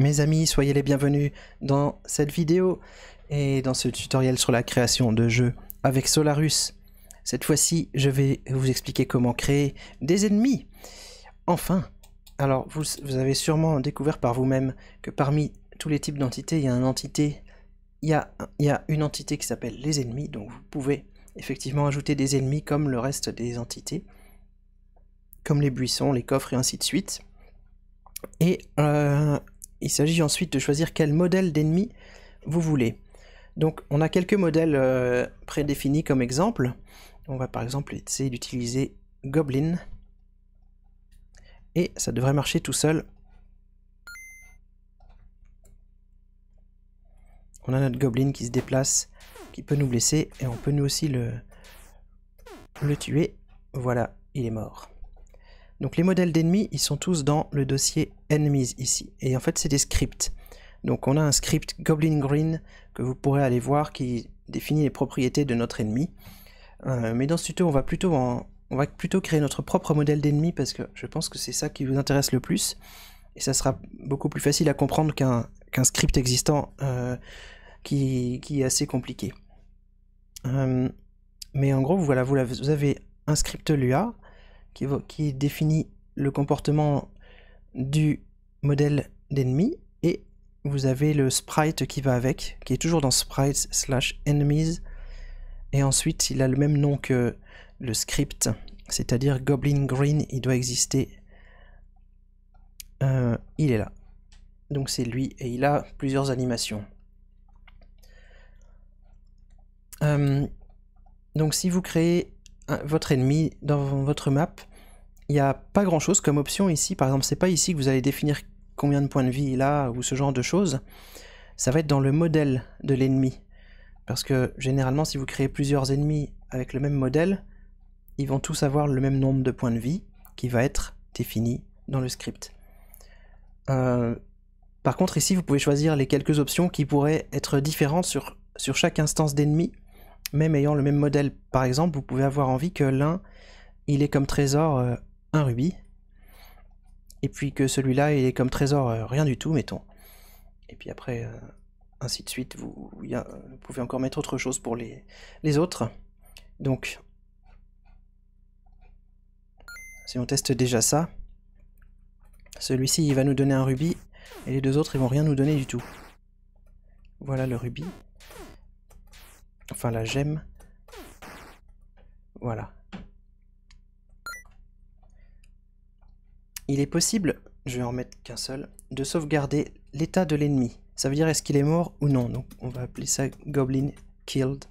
Mes amis, soyez les bienvenus dans cette vidéo et dans ce tutoriel sur la création de jeux avec Solarus. Cette fois-ci, je vais vous expliquer comment créer des ennemis. Enfin, alors vous, avez sûrement découvert par vous-même que parmi tous les types d'entités, il y a une entité, il une entité qui s'appelle les ennemis, donc vous pouvez effectivement ajouter des ennemis comme le reste des entités, comme les buissons, les coffres et ainsi de suite. Et euh, il s'agit ensuite de choisir quel modèle d'ennemi vous voulez. Donc on a quelques modèles euh, prédéfinis comme exemple. On va par exemple essayer d'utiliser Goblin. Et ça devrait marcher tout seul. On a notre Goblin qui se déplace, qui peut nous blesser. Et on peut nous aussi le, le tuer. Voilà, il est mort. Donc les modèles d'ennemis, ils sont tous dans le dossier enemies ici. Et en fait, c'est des scripts. Donc on a un script Goblin Green que vous pourrez aller voir qui définit les propriétés de notre ennemi. Euh, mais dans ce tuto, on va plutôt on va plutôt créer notre propre modèle d'ennemi parce que je pense que c'est ça qui vous intéresse le plus. Et ça sera beaucoup plus facile à comprendre qu'un script existant euh, qui, est assez compliqué. Euh, mais en gros, voilà, vous avez un script Lua qui, définit le comportement du modèle d'ennemi et vous avez le sprite qui va avec, qui est toujours dans sprites slash enemies. Et ensuite, il a le même nom que le script, c'est-à-dire Goblin Green, il doit exister. Euh, il est là. Donc c'est lui et il a plusieurs animations. Euh, donc si vous créez votre ennemi dans votre map, il n'y a pas grand chose comme option ici. Par exemple, c'est pas ici que vous allez définir combien de points de vie il a ou ce genre de choses. Ça va être dans le modèle de l'ennemi. Parce que généralement, si vous créez plusieurs ennemis avec le même modèle, ils vont tous avoir le même nombre de points de vie qui va être défini dans le script. Euh, par contre, ici, vous pouvez choisir les quelques options qui pourraient être différentes sur, sur chaque instance d'ennemi même ayant le même modèle. Par exemple, vous pouvez avoir envie que l'un, il est comme trésor euh, un rubis, et puis que celui-là, il est comme trésor euh, rien du tout, mettons. Et puis après, euh, ainsi de suite, vous, pouvez encore mettre autre chose pour les, les autres. Donc, si on teste déjà ça, celui-ci, il va nous donner un rubis, et les deux autres, ils vont rien nous donner du tout. Voilà le rubis. Enfin, la j'aime. Voilà. Il est possible, je vais en mettre qu'un seul, de sauvegarder l'état de l'ennemi. Ça veut dire est-ce qu'il est mort ou non. Donc on va appeler ça Goblin Killed.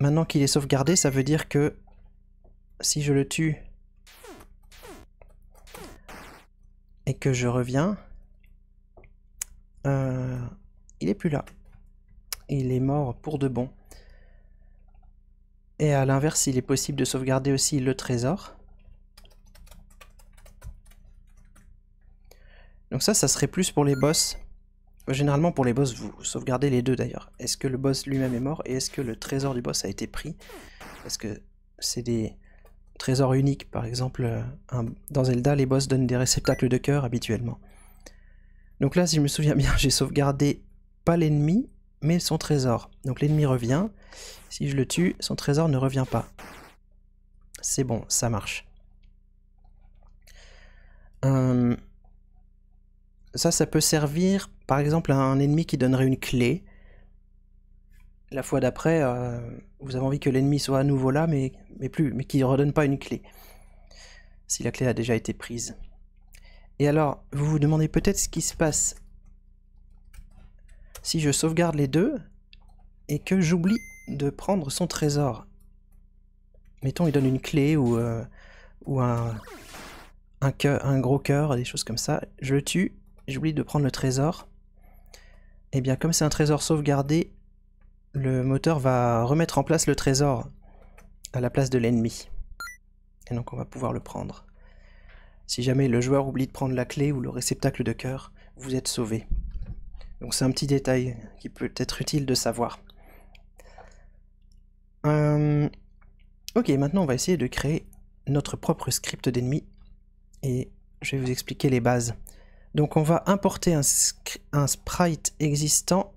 Maintenant qu'il est sauvegardé, ça veut dire que si je le tue et que je reviens, euh, il est plus là. Il est mort pour de bon. Et à l'inverse, il est possible de sauvegarder aussi le trésor. Donc ça, ça serait plus pour les boss. Généralement pour les boss, vous sauvegardez les deux d'ailleurs. Est-ce que le boss lui-même est mort et est-ce que le trésor du boss a été pris Parce que c'est des trésors uniques. Par exemple, dans Zelda, les boss donnent des réceptacles de cœur habituellement. Donc là, si je me souviens bien, j'ai sauvegardé pas l'ennemi, mais son trésor. Donc l'ennemi revient. Si je le tue, son trésor ne revient pas. C'est bon, ça marche. Euh, ça, ça peut servir, par exemple, à un ennemi qui donnerait une clé. La fois d'après, euh, vous avez envie que l'ennemi soit à nouveau là, mais, mais, plus, mais qui ne redonne pas une clé. Si la clé a déjà été prise. Et alors, vous vous demandez peut-être ce qui se passe si je sauvegarde les deux et que j'oublie de prendre son trésor. Mettons, il donne une clé ou, euh, ou un, un, un gros cœur, des choses comme ça. Je le tue, j'oublie de prendre le trésor. Et eh bien, comme c'est un trésor sauvegardé, le moteur va remettre en place le trésor à la place de l'ennemi. Et donc, on va pouvoir le prendre. Si jamais le joueur oublie de prendre la clé ou le réceptacle de cœur, vous êtes sauvé. Donc c'est un petit détail qui peut être utile de savoir. Euh, ok, maintenant on va essayer de créer notre propre script d'ennemi et je vais vous expliquer les bases. Donc on va importer un, un sprite existant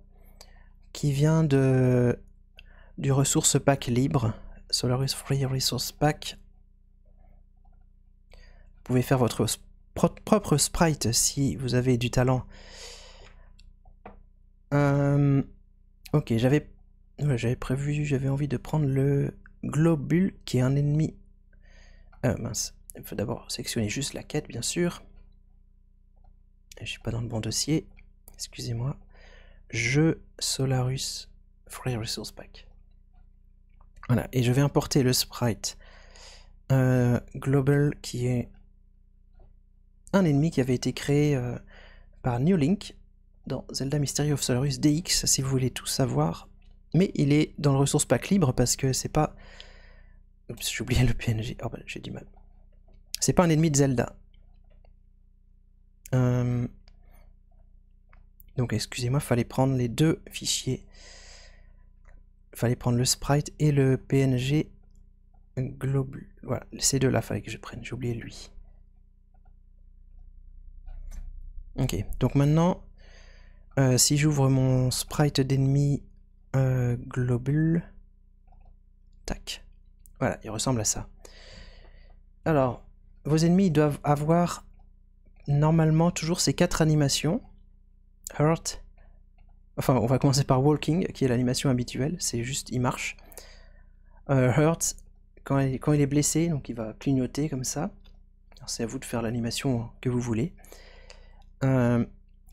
qui vient de du ressource pack libre, Solaris Free Resource Pack. Vous pouvez faire votre propre sprite si vous avez du talent euh, ok, j'avais j'avais prévu, j'avais envie de prendre le globule qui est un ennemi. Euh, mince, il faut d'abord sélectionner juste la quête, bien sûr. Je suis pas dans le bon dossier. Excusez-moi. Je Solarus Free Resource Pack. Voilà, et je vais importer le sprite euh, Global qui est un ennemi qui avait été créé par New Link dans Zelda Mystery of Solaris DX si vous voulez tout savoir. Mais il est dans le ressource pack libre parce que c'est pas... Oups, j'ai oublié le PNG. Oh ben, j'ai du mal. C'est pas un ennemi de Zelda. Euh, donc excusez-moi, fallait prendre les deux fichiers. Fallait prendre le sprite et le PNG global. Voilà, ces deux-là fallait que je prenne. J'ai oublié lui. Ok, donc maintenant, euh, si j'ouvre mon sprite d'ennemi euh, globule, tac, voilà, il ressemble à ça. Alors, vos ennemis doivent avoir normalement toujours ces quatre animations. Hurt, enfin on va commencer par Walking, qui est l'animation habituelle, c'est juste il marche. Hurt, euh, quand il, est blessé, donc il va clignoter comme ça. C'est à vous de faire l'animation que vous voulez. Euh,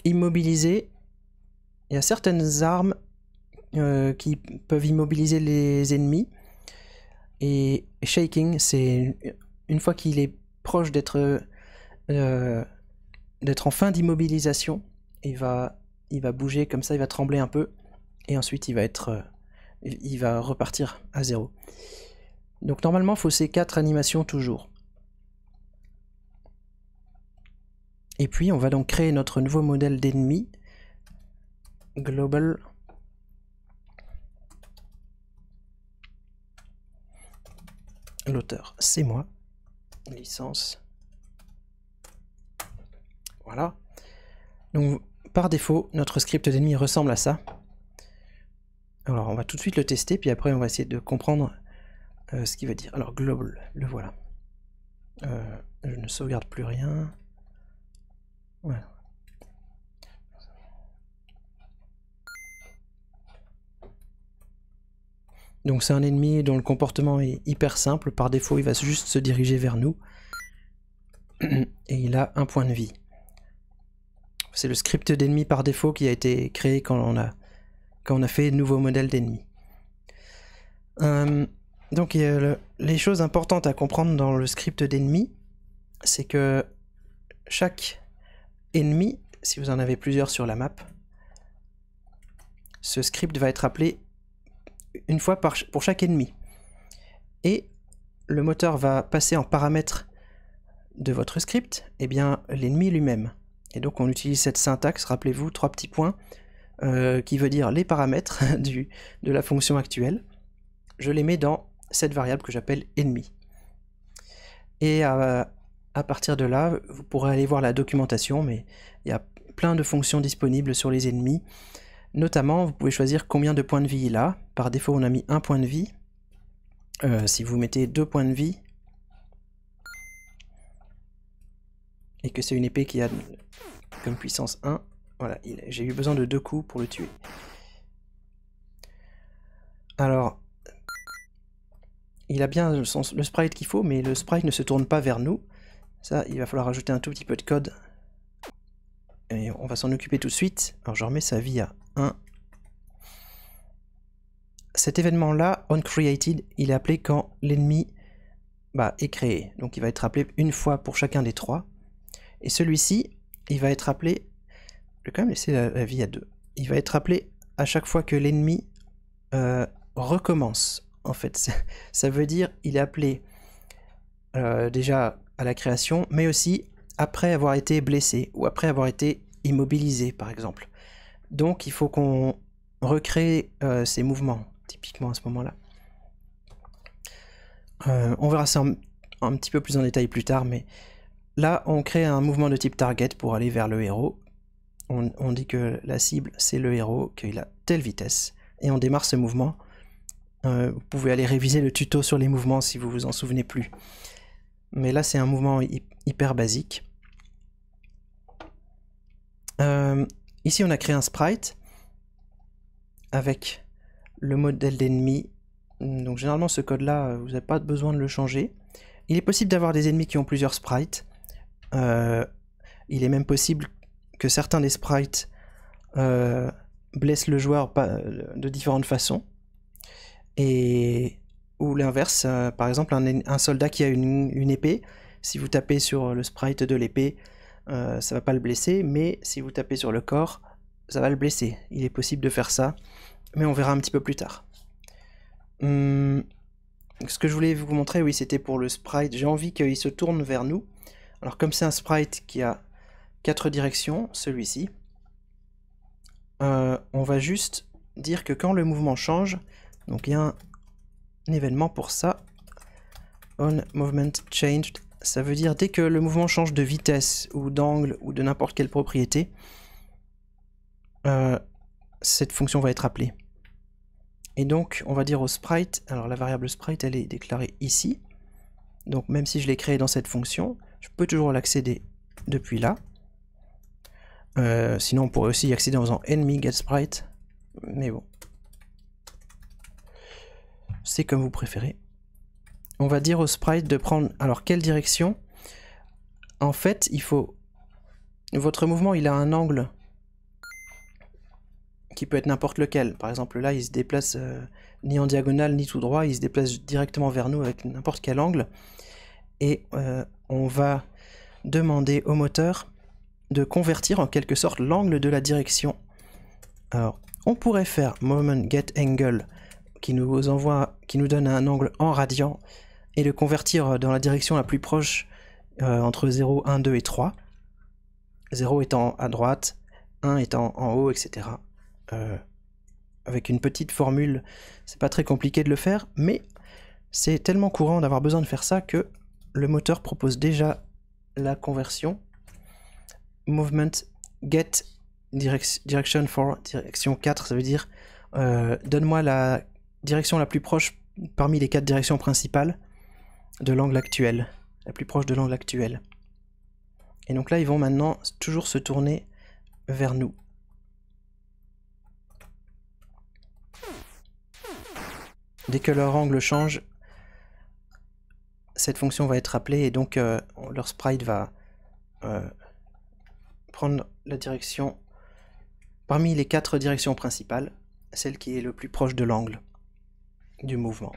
immobilisé, il y a certaines armes euh, qui peuvent immobiliser les ennemis. Et shaking, c'est une fois qu'il est proche euh, d'être en fin d'immobilisation, il va, il va bouger comme ça, il va trembler un peu, et ensuite il va être, euh, il va repartir à zéro. Donc normalement, il faut ces quatre animations toujours. Et puis on va donc créer notre nouveau modèle d'ennemi global l'auteur c'est moi licence voilà donc par défaut notre script d'ennemi ressemble à ça alors on va tout de suite le tester puis après on va essayer de comprendre euh, ce qu'il veut dire alors global le voilà euh, je ne sauvegarde plus rien voilà Donc c'est un ennemi dont le comportement est hyper simple, par défaut il va juste se diriger vers nous. Et il a un point de vie. C'est le script d'ennemi par défaut qui a été créé quand on a, quand on a fait nouveau modèle d'ennemi. Euh, donc les choses importantes à comprendre dans le script d'ennemi, c'est que chaque ennemi, si vous en avez plusieurs sur la map, ce script va être appelé une fois pour chaque ennemi. Et le moteur va passer en paramètre de votre script, eh bien l'ennemi lui-même. Et donc on utilise cette syntaxe, rappelez-vous, trois petits points, euh, qui veut dire les paramètres de la fonction actuelle. Je les mets dans cette variable que j'appelle ennemi. Et à, partir de là, vous pourrez aller voir la documentation, mais il y a plein de fonctions disponibles sur les ennemis. Notamment, vous pouvez choisir combien de points de vie il a. Par défaut, on a mis un point de vie. Euh, si vous mettez deux points de vie, et que c'est une épée qui a comme puissance 1, voilà, j'ai eu besoin de deux coups pour le tuer. Alors, il a bien le sprite qu'il faut, mais le sprite ne se tourne pas vers nous. Ça, il va falloir ajouter un tout petit peu de code. Et on va s'en occuper tout de suite. Alors, je remets sa vie à cet événement-là, created il est appelé quand l'ennemi bah, est créé. Donc il va être appelé une fois pour chacun des trois. Et celui-ci, il va être appelé... Je vais quand même laisser la, vie à deux. Il va être appelé à chaque fois que l'ennemi euh, recommence. En fait, ça, veut dire il est appelé euh, déjà à la création, mais aussi après avoir été blessé ou après avoir été immobilisé, par exemple. Donc il faut qu'on recrée euh, ces mouvements, typiquement à ce moment-là. Euh, on verra ça un, petit peu plus en détail plus tard, mais là on crée un mouvement de type target pour aller vers le héros. On, dit que la cible c'est le héros, qu'il a telle vitesse, et on démarre ce mouvement. Euh, vous pouvez aller réviser le tuto sur les mouvements si vous vous en souvenez plus. Mais là c'est un mouvement hyper basique. Ici, on a créé un sprite avec le modèle d'ennemi. Donc généralement, ce code-là, vous n'avez pas besoin de le changer. Il est possible d'avoir des ennemis qui ont plusieurs sprites. Euh, il est même possible que certains des sprites euh, blessent le joueur de différentes façons. Et ou l'inverse, euh, par exemple un, soldat qui a une épée, si vous tapez sur le sprite de l'épée, euh, ça va pas le blesser, mais si vous tapez sur le corps, ça va le blesser. Il est possible de faire ça, mais on verra un petit peu plus tard. Hum, ce que je voulais vous montrer, oui, c'était pour le sprite. J'ai envie qu'il se tourne vers nous. Alors comme c'est un sprite qui a quatre directions, celui-ci, euh, on va juste dire que quand le mouvement change, donc il y a un, un événement pour ça, on movement changed ça veut dire dès que le mouvement change de vitesse ou d'angle ou de n'importe quelle propriété, euh, cette fonction va être appelée. Et donc on va dire au sprite, alors la variable sprite elle est déclarée ici, donc même si je l'ai créée dans cette fonction, je peux toujours l'accéder depuis là. Euh, sinon on pourrait aussi y accéder en faisant enemy get sprite, mais bon. C'est comme vous préférez on va dire au sprite de prendre... Alors, quelle direction En fait, il faut... Votre mouvement, il a un angle qui peut être n'importe lequel. Par exemple, là, il se déplace euh, ni en diagonale, ni tout droit. Il se déplace directement vers nous avec n'importe quel angle. Et euh, on va demander au moteur de convertir en quelque sorte l'angle de la direction. Alors, on pourrait faire moment get angle qui nous envoie, qui nous donne un angle en radian et le convertir euh, dans la direction la plus proche euh, entre 0, 1, 2 et 3. 0 étant à droite, 1 étant en haut, etc. Euh, avec une petite formule, c'est pas très compliqué de le faire, mais c'est tellement courant d'avoir besoin de faire ça que le moteur propose déjà la conversion movement get direction for direction 4, ça veut dire donne-moi la direction la plus proche parmi les quatre directions principales de l'angle actuel, la plus proche de l'angle actuel. Et donc là, ils vont maintenant toujours se tourner vers nous. Dès que leur angle change, cette fonction va être appelée et donc euh, leur sprite va euh, prendre la direction parmi les quatre directions principales, celle qui est le plus proche de l'angle du mouvement.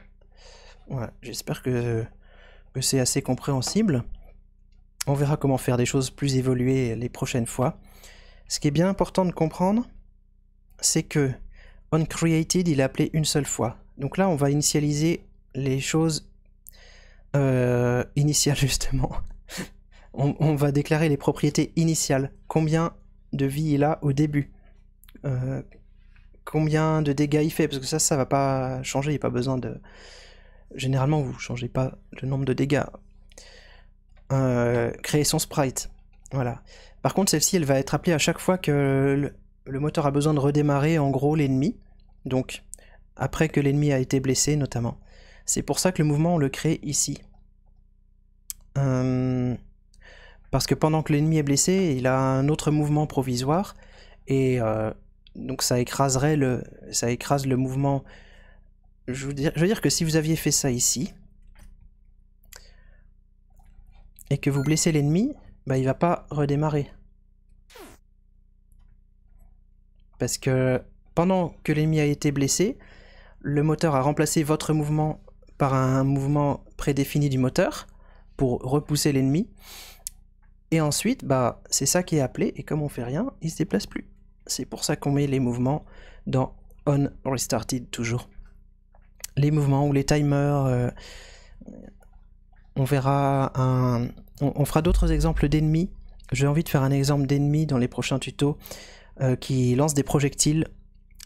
j'espère que que c'est assez compréhensible. On verra comment faire des choses plus évoluées les prochaines fois. Ce qui est bien important de comprendre, c'est que onCreated, il est appelé une seule fois. Donc là, on va initialiser les choses euh, initiales, justement. on, va déclarer les propriétés initiales. Combien de vie il a au début euh, Combien de dégâts il fait Parce que ça, ça va pas changer, il n'y a pas besoin de Généralement, vous ne changez pas le nombre de dégâts. Euh, créer son sprite. Voilà. Par contre, celle-ci, elle va être appelée à chaque fois que le, moteur a besoin de redémarrer, en gros, l'ennemi. Donc, après que l'ennemi a été blessé, notamment. C'est pour ça que le mouvement, on le crée ici. Euh, parce que pendant que l'ennemi est blessé, il a un autre mouvement provisoire. Et euh, donc, ça écraserait le, ça écrase le mouvement je, veux dire, que si vous aviez fait ça ici, et que vous blessez l'ennemi, bah il va pas redémarrer. Parce que pendant que l'ennemi a été blessé, le moteur a remplacé votre mouvement par un mouvement prédéfini du moteur pour repousser l'ennemi. Et ensuite, bah, c'est ça qui est appelé, et comme on fait rien, il se déplace plus. C'est pour ça qu'on met les mouvements dans On Restarted toujours les mouvements ou les timers. Euh, on verra un... On, fera d'autres exemples d'ennemis. J'ai envie de faire un exemple d'ennemis dans les prochains tutos euh, qui lance des projectiles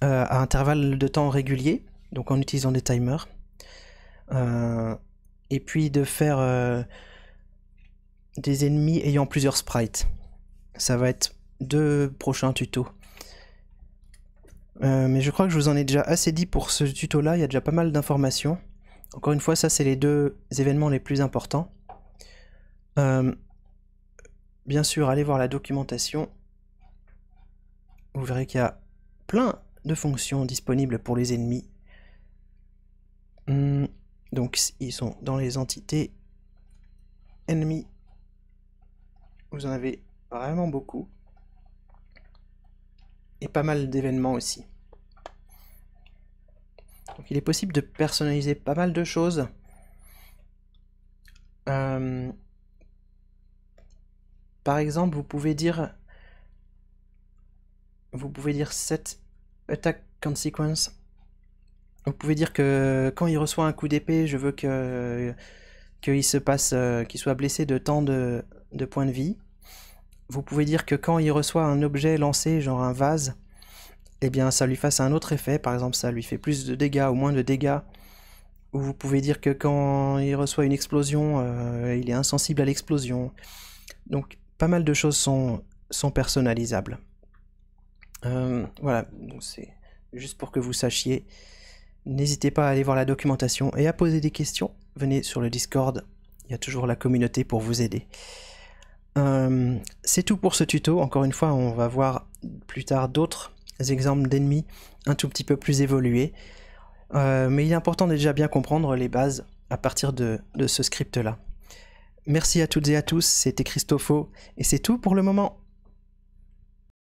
euh, à intervalles de temps réguliers, donc en utilisant des timers. et puis de faire des ennemis ayant plusieurs sprites. Ça va être deux prochains tutos. Euh, mais je crois que je vous en ai déjà assez dit pour ce tuto là, il y a déjà pas mal d'informations. Encore une fois, ça c'est les deux événements les plus importants. Euh, bien sûr, allez voir la documentation. Vous verrez qu'il y a plein de fonctions disponibles pour les ennemis. Hmm, donc ils sont dans les entités Ennemis. Vous en avez vraiment beaucoup et pas mal d'événements aussi. Donc il est possible de personnaliser pas mal de choses. Euh, par exemple, vous pouvez dire vous pouvez dire set attack consequence. Vous pouvez dire que quand il reçoit un coup d'épée, je veux que qu'il se passe euh, soit blessé de tant de, de points de vie vous pouvez dire que quand il reçoit un objet lancé, genre un vase, eh bien ça lui fasse un autre effet, par exemple ça lui fait plus de dégâts ou moins de dégâts. Ou vous pouvez dire que quand il reçoit une explosion, euh, il est insensible à l'explosion. Donc pas mal de choses sont, personnalisables. Euh, voilà, c'est juste pour que vous sachiez. N'hésitez pas à aller voir la documentation et à poser des questions. Venez sur le Discord, il y a toujours la communauté pour vous aider. Euh, c'est tout pour ce tuto. Encore une fois, on va voir plus tard d'autres exemples d'ennemis un tout petit peu plus évolués. Euh, mais il est important de déjà bien comprendre les bases à partir de, de ce script-là. Merci à toutes et à tous, c'était Christopho, et c'est tout pour le moment.